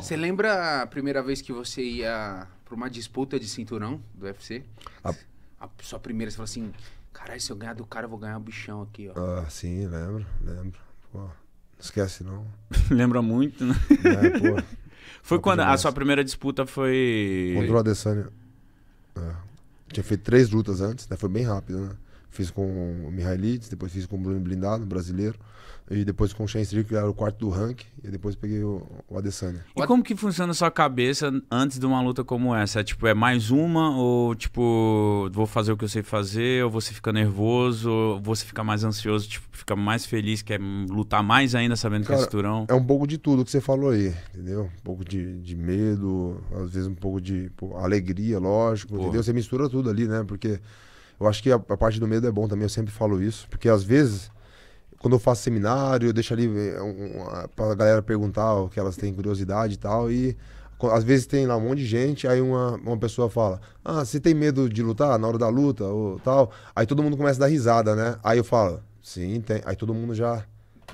Você lembra a primeira vez que você ia pra uma disputa de cinturão do UFC? A, a sua primeira, você falou assim: caralho, se eu ganhar do cara, eu vou ganhar o um bichão aqui, ó. Ah, sim, lembro, lembro. Pô, não esquece não. lembra muito, né? É, pô. Foi quando a sua primeira disputa foi. Contra o Adesanya. É. Tinha feito três lutas antes, né? Foi bem rápido, né? Fiz com o Mihailides, depois fiz com o Bruno Blindado, brasileiro. E depois com o Shane Strick, que era o quarto do ranking. E depois peguei o, o Adesanya. E como que funciona a sua cabeça antes de uma luta como essa? É, tipo, é mais uma? Ou tipo, vou fazer o que eu sei fazer? Ou você fica nervoso? Ou você fica mais ansioso? Tipo, fica mais feliz? Quer lutar mais ainda sabendo Cara, que é cinturão? É um pouco de tudo que você falou aí, entendeu? Um pouco de, de medo, às vezes um pouco de pô, alegria, lógico, pô. entendeu? Você mistura tudo ali, né? Porque... Eu acho que a, a, parte do medo é bom também, eu sempre falo isso, porque às vezes, quando eu faço seminário, eu deixo ali eh, um, um, pra galera perguntar o que elas têm curiosidade e tal, e às vezes tem lá um monte de gente, aí uma, uma pessoa fala: Ah, você tem medo de lutar na hora da luta ou tal? Aí todo mundo começa a dar risada, né? Aí eu falo: Sim, tem. Aí todo mundo já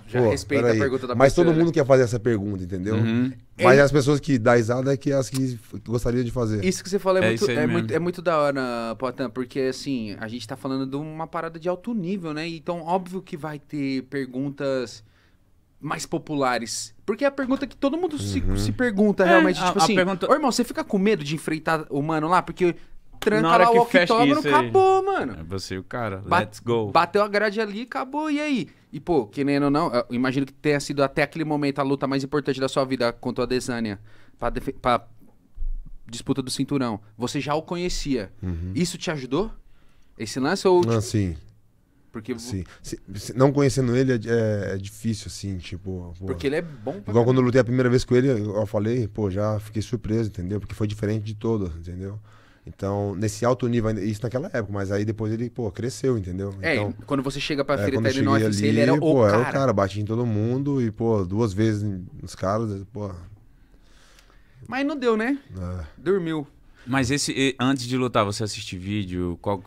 já Pô, respeita a pergunta da Mas todo né? mundo quer fazer essa pergunta, entendeu? Uhum. Mas é... as pessoas que dá risada é que as que gostaria de fazer. Isso que você falou é, é, muito, é muito, é, muito, da hora, Potan, porque assim, a gente tá falando de uma parada de alto nível, né? Então, óbvio que vai ter perguntas mais populares. Porque é a pergunta que todo mundo se, uhum. se pergunta é, realmente. tipo a assim, pergunta... ô irmão, você fica com medo de enfrentar o mano lá? Porque tranca lá o walkie acabou, mano. É você e o cara. Let's go. Bateu a grade ali, acabou. E aí? E, pô, querendo ou não, imagino que tenha sido até aquele momento a luta mais importante da sua vida contra a Desânia. Pra, pra disputa do cinturão. Você já o conhecia. Uhum. Isso te ajudou? Esse lance ou. Ah, sim. Porque... Sim. Se, se não conhecendo ele é, é, é difícil, assim, tipo. Pô. Porque ele é bom pra Igual quando eu lutei a primeira vez com ele, eu falei, pô, já fiquei surpreso, entendeu? Porque foi diferente de todos, entendeu? Então, nesse alto nível, isso naquela época, mas aí depois ele, pô, cresceu, entendeu? É, então, quando você chega pra é, feira é, tá ele ele era pô, o cara. Era o cara, batia em todo mundo e, pô, duas vezes nos caras, pô. Mas não deu, né? É. Dormiu. Mas esse, antes de lutar, você assiste vídeo? Qual,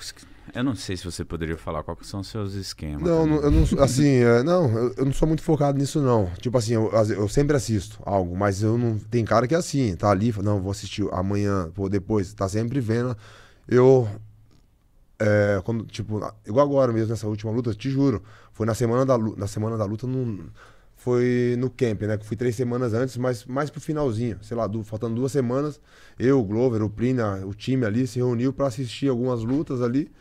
eu não sei se você poderia falar quais são os seus esquemas. Não, não eu não, assim, é, não, eu não sou muito focado nisso, não. Tipo assim, eu, eu, sempre assisto algo, mas eu não. Tem cara que é assim, tá ali, não, vou assistir amanhã, pô, depois, tá sempre vendo. Eu. É, quando, tipo, igual agora mesmo, nessa última luta, te juro, foi na semana da luta, na semana da luta não, foi no camp, né? Que fui três semanas antes, mas mais pro finalzinho, sei lá, faltando duas semanas, eu, o Glover, o Prina, o time ali se reuniu para assistir algumas lutas ali.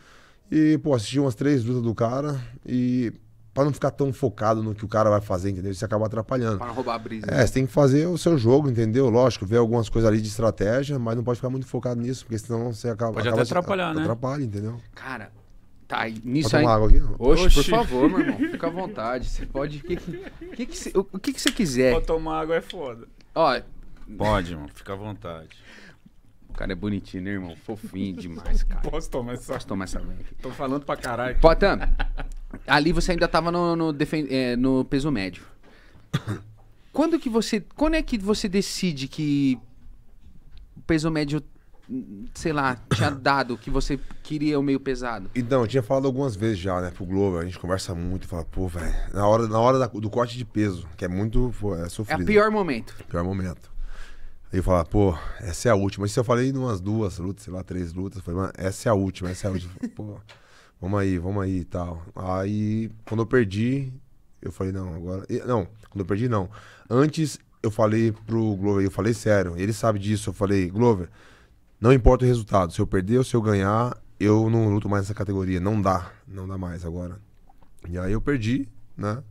E, pô, assisti umas três lutas do cara e para não ficar tão focado no que o cara vai fazer, entendeu? Isso acaba atrapalhando. Para roubar a brisa. É, você tem que fazer o seu jogo, entendeu? Lógico, ver algumas coisas ali de estratégia, mas não pode ficar muito focado nisso, porque senão você acaba. Pode acaba até atrapalhar, né? Atrapalha, entendeu? Cara, tá, nisso pode aí. Tomar água aqui, não? Oxe, Oxe, por favor, meu irmão, fica à vontade. Você pode. Que, que, que, o que, que você quiser? Pode tomar água é foda. Ó. Pode, irmão, fica à vontade cara é bonitinho, né, irmão? Fofinho demais, cara. Posso tomar essa? Posso tomar essa aqui. Tô falando pra caralho. Potam, ali você ainda tava no, no, defen... é, no peso médio. Quando que você. Quando é que você decide que o peso médio sei lá, tinha dado que você queria o meio pesado? Então, eu tinha falado algumas vezes já, né, pro Globo, a gente conversa muito, fala, pô, velho, na hora, na hora da, do corte de peso, que é muito é sofrido. É o pior momento. Pior momento. E falar, pô, essa é a última. Isso eu falei em umas duas lutas, sei lá, três lutas. falei, mano, essa é a última, essa é a última. pô, vamos aí, vamos aí e tal. Aí, quando eu perdi, eu falei, não, agora. Não, quando eu perdi, não. Antes eu falei pro Glover, eu falei sério, ele sabe disso. Eu falei, Glover, não importa o resultado, se eu perder ou se eu ganhar, eu não luto mais nessa categoria. Não dá, não dá mais agora. E aí eu perdi, né?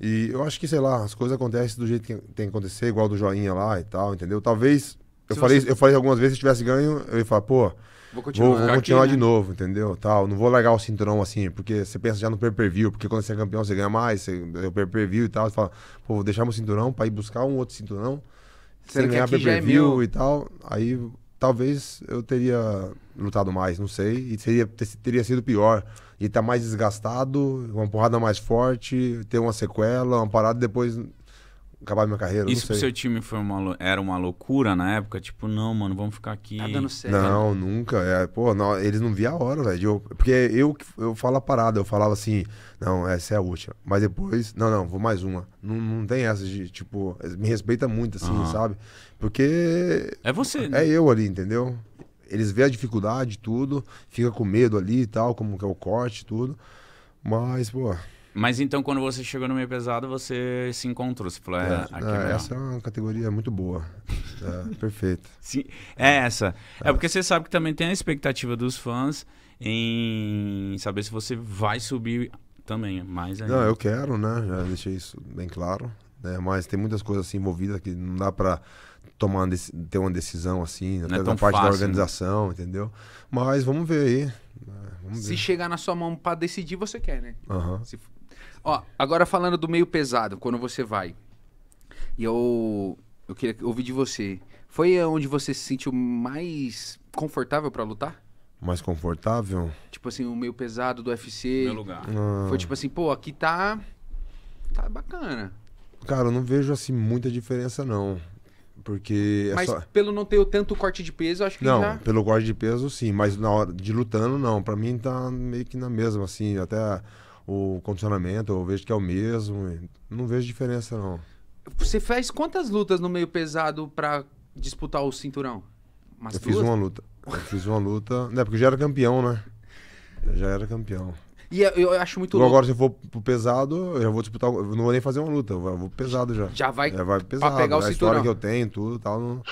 E eu acho que, sei lá, as coisas acontecem do jeito que tem que acontecer, igual do joinha lá e tal, entendeu? Talvez. Eu falei, você... eu falei algumas vezes, se tivesse ganho, eu ia falar, pô, vou continuar, vou, vou continuar aqui, né? de né? novo, entendeu? Tal, não vou largar o cinturão assim, porque você pensa já no pay-per-view, porque quando você é campeão, você ganha mais, você o pay-per-view e tal, você fala, pô, vou deixar meu cinturão para ir buscar um outro cinturão, Será sem ganhar é pay-per-view é e tal. Aí talvez eu teria lutado mais, não sei, e teria, teria sido pior. E tá mais desgastado, uma porrada mais forte, ter uma sequela, uma parada depois acabar minha carreira. Isso pro seu time foi uma, era uma loucura na época? Tipo, não, mano, vamos ficar aqui. Tá dando certo. Não, nunca. É, pô, não, eles não via a hora, velho. Porque eu, eu falo a parada, eu falava assim, não, essa é a última. Mas depois, não, não, vou mais uma. Não, não tem essa de, tipo, me respeita muito, assim, uhum. sabe? Porque. É você, é né? É eu ali, entendeu? Eles vê a dificuldade, tudo, fica com medo ali e tal, como que é o corte, tudo. Mas, pô, mas então, quando você chegou no meio pesado, você se encontrou. Você falou, é, é, aqui é, é essa é uma categoria muito boa. É, perfeito. Sim, é essa. É, é. porque você sabe que também tem a expectativa dos fãs em saber se você vai subir também, mais ainda. Não, eu quero, né? Já deixei isso bem claro. Né? Mas tem muitas coisas assim envolvidas que não dá para tomar uma ter uma decisão assim, não é até é parte fácil, da né? organização, né? entendeu? Mas vamos ver aí. Né? Vamos ver. Se chegar na sua mão para decidir, você quer, né? Uhum. Se Ó, agora falando do meio pesado, quando você vai. E eu, eu queria ouvir de você. Foi onde você se sentiu mais confortável para lutar? Mais confortável? Tipo assim, o meio pesado do UFC. Meu lugar. Ah. Foi tipo assim, pô, aqui tá. Tá bacana. Cara, eu não vejo assim muita diferença, não. Porque. É Mas só... pelo não ter tanto corte de peso, acho que. Não, já... pelo corte de peso, sim. Mas na hora de lutando, não. Pra mim tá meio que na mesma, assim. Até o condicionamento, eu vejo que é o mesmo. Não vejo diferença, não. Você fez quantas lutas no meio pesado para disputar o cinturão? Umas eu duas? fiz uma luta. Eu fiz uma luta. Não, é porque eu já era campeão, né? Eu já era campeão. E eu, é, eu acho muito louco. Agora, se eu for pro pesado, eu já vou disputar. Eu não vou nem fazer uma luta, eu vou pro pesado já. Já vai, já é, vai pesado. pra pegar é o a cinturão. A história que eu tenho, tudo e tal. Não...